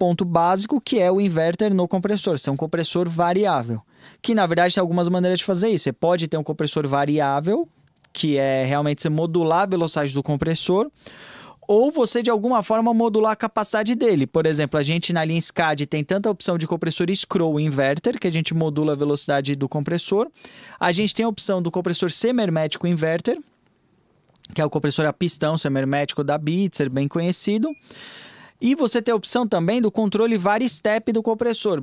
ponto básico que é o inverter no compressor, ser é um compressor variável. Que na verdade tem algumas maneiras de fazer isso. Você pode ter um compressor variável, que é realmente você modular a velocidade do compressor, ou você de alguma forma modular a capacidade dele. Por exemplo, a gente na linha SCAD tem tanta opção de compressor scroll inverter, que a gente modula a velocidade do compressor. A gente tem a opção do compressor semermético inverter, que é o compressor a pistão semermético da Bitzer, bem conhecido. E você tem a opção também do controle vari-step do compressor,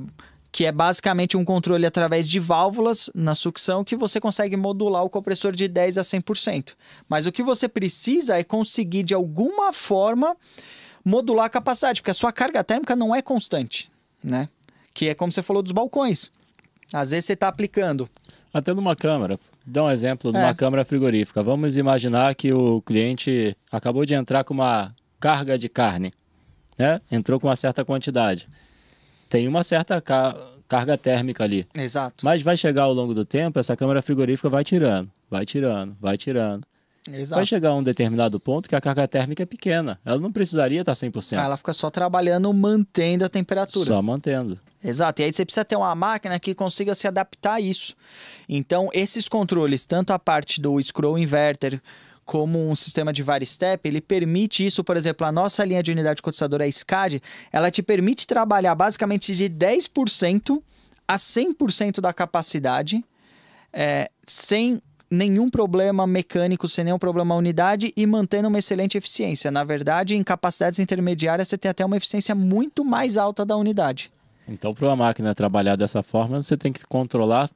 que é basicamente um controle através de válvulas na sucção que você consegue modular o compressor de 10 a 100%. Mas o que você precisa é conseguir de alguma forma modular a capacidade, porque a sua carga térmica não é constante, né? Que é como você falou dos balcões. Às vezes você está aplicando. Até numa câmera. Dá um exemplo de é. uma é. câmera frigorífica. Vamos imaginar que o cliente acabou de entrar com uma carga de carne né? Entrou com uma certa quantidade. Tem uma certa ca carga térmica ali. Exato. Mas vai chegar ao longo do tempo, essa câmara frigorífica vai tirando, vai tirando, vai tirando. Exato. Vai chegar a um determinado ponto que a carga térmica é pequena. Ela não precisaria estar 100%. ela fica só trabalhando, mantendo a temperatura. Só mantendo. Exato. E aí você precisa ter uma máquina que consiga se adaptar a isso. Então, esses controles, tanto a parte do scroll inverter como um sistema de VariStep, ele permite isso, por exemplo, a nossa linha de unidade cotizadora, a SCAD, ela te permite trabalhar basicamente de 10% a 100% da capacidade, é, sem nenhum problema mecânico, sem nenhum problema unidade e mantendo uma excelente eficiência. Na verdade, em capacidades intermediárias, você tem até uma eficiência muito mais alta da unidade. Então, para uma máquina trabalhar dessa forma, você tem que controlar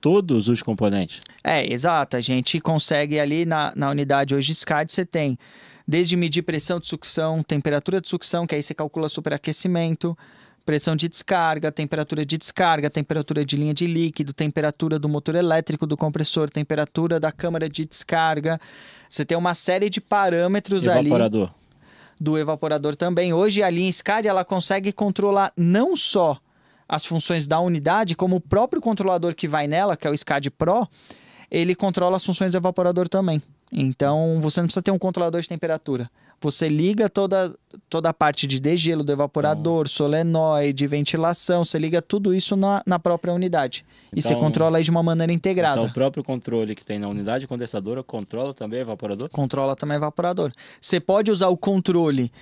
todos os componentes. É, exato. A gente consegue ali na, na unidade hoje SCAD, você tem desde medir pressão de sucção, temperatura de sucção, que aí você calcula superaquecimento, pressão de descarga, temperatura de descarga, temperatura de linha de líquido, temperatura do motor elétrico, do compressor, temperatura da câmara de descarga. Você tem uma série de parâmetros evaporador. ali. Evaporador. Do evaporador também. Hoje a linha SCAD ela consegue controlar não só as funções da unidade, como o próprio controlador que vai nela, que é o SCAD Pro, ele controla as funções do evaporador também. Então, você não precisa ter um controlador de temperatura. Você liga toda, toda a parte de degelo do evaporador, então... solenoide, ventilação, você liga tudo isso na, na própria unidade. Então... E você controla aí de uma maneira integrada. Então, o próprio controle que tem na unidade condensadora controla também o evaporador? Controla também o evaporador. Você pode usar o controle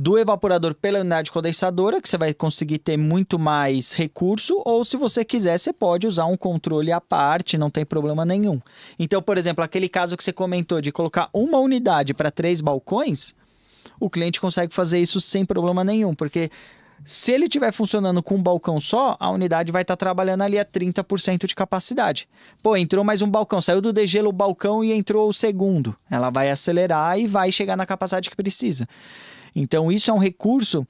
do evaporador pela unidade condensadora, que você vai conseguir ter muito mais recurso, ou se você quiser, você pode usar um controle à parte, não tem problema nenhum. Então, por exemplo, aquele caso que você comentou de colocar uma unidade para três balcões, o cliente consegue fazer isso sem problema nenhum, porque se ele estiver funcionando com um balcão só, a unidade vai estar tá trabalhando ali a 30% de capacidade. Pô, entrou mais um balcão, saiu do degelo o balcão e entrou o segundo. Ela vai acelerar e vai chegar na capacidade que precisa. Então, isso é um recurso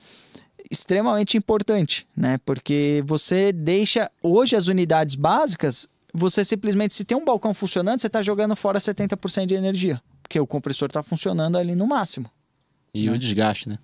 extremamente importante, né? Porque você deixa hoje as unidades básicas, você simplesmente se tem um balcão funcionando, você está jogando fora 70% de energia, porque o compressor está funcionando ali no máximo. E né? o desgaste, né?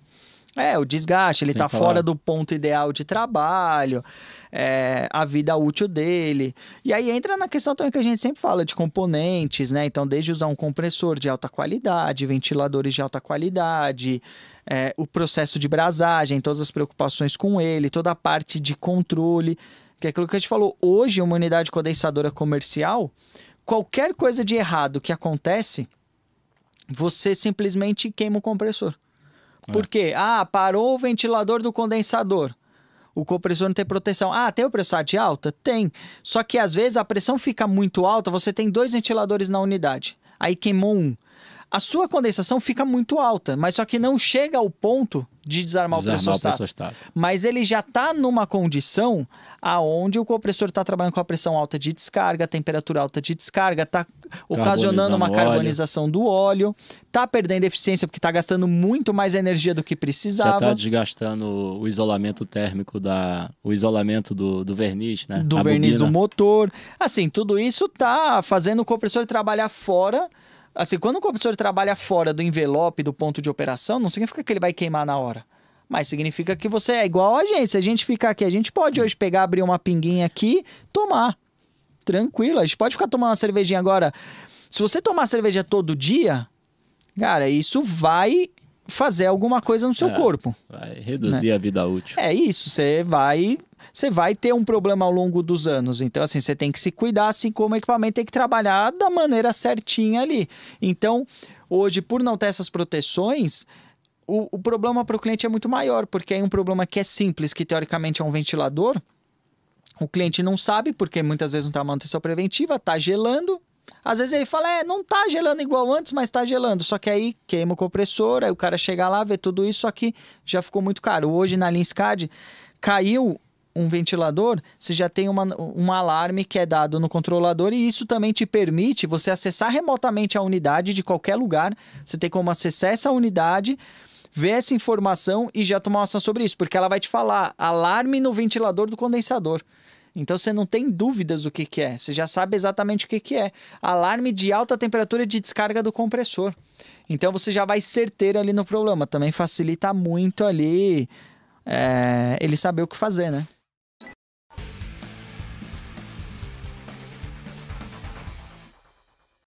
É, o desgaste, ele está fora do ponto ideal de trabalho, é, a vida útil dele. E aí entra na questão também que a gente sempre fala de componentes, né? Então, desde usar um compressor de alta qualidade, ventiladores de alta qualidade, é, o processo de brasagem, todas as preocupações com ele, toda a parte de controle, que é aquilo que a gente falou. Hoje, uma unidade condensadora comercial, qualquer coisa de errado que acontece, você simplesmente queima o compressor. Por é. quê? Ah, parou o ventilador do condensador. O compressor não tem proteção. Ah, tem o pressão de alta? Tem. Só que às vezes a pressão fica muito alta, você tem dois ventiladores na unidade. Aí queimou um a sua condensação fica muito alta, mas só que não chega ao ponto de desarmar, desarmar o pressostato. Mas ele já está numa condição aonde o compressor está trabalhando com a pressão alta de descarga, temperatura alta de descarga, está ocasionando uma carbonização óleo. do óleo, está perdendo eficiência porque está gastando muito mais energia do que tá precisava. está desgastando o isolamento térmico, da, o isolamento do, do verniz, né? Do a verniz bobina. do motor. Assim, tudo isso está fazendo o compressor trabalhar fora Assim, quando o compressor trabalha fora do envelope do ponto de operação, não significa que ele vai queimar na hora. Mas significa que você é igual a gente. Se a gente ficar aqui, a gente pode hoje pegar, abrir uma pinguinha aqui, tomar. Tranquilo, a gente pode ficar tomando uma cervejinha agora. Se você tomar cerveja todo dia, cara, isso vai fazer alguma coisa no seu é, corpo. Vai reduzir né? a vida útil. É isso, você vai você vai ter um problema ao longo dos anos. Então, assim, você tem que se cuidar, assim como o equipamento tem que trabalhar da maneira certinha ali. Então, hoje, por não ter essas proteções, o, o problema para o cliente é muito maior, porque é um problema que é simples, que teoricamente é um ventilador. O cliente não sabe, porque muitas vezes não está manutenção preventiva, está gelando, às vezes ele fala, é, não tá gelando igual antes, mas tá gelando. Só que aí queima o compressor, aí o cara chega lá, vê tudo isso, só que já ficou muito caro. Hoje na Lean SCAD caiu um ventilador, você já tem uma, um alarme que é dado no controlador e isso também te permite você acessar remotamente a unidade de qualquer lugar. Você tem como acessar essa unidade, ver essa informação e já tomar uma ação sobre isso, porque ela vai te falar alarme no ventilador do condensador. Então você não tem dúvidas do que, que é, você já sabe exatamente o que, que é. Alarme de alta temperatura de descarga do compressor. Então você já vai certeiro ali no problema. Também facilita muito ali é, ele saber o que fazer, né?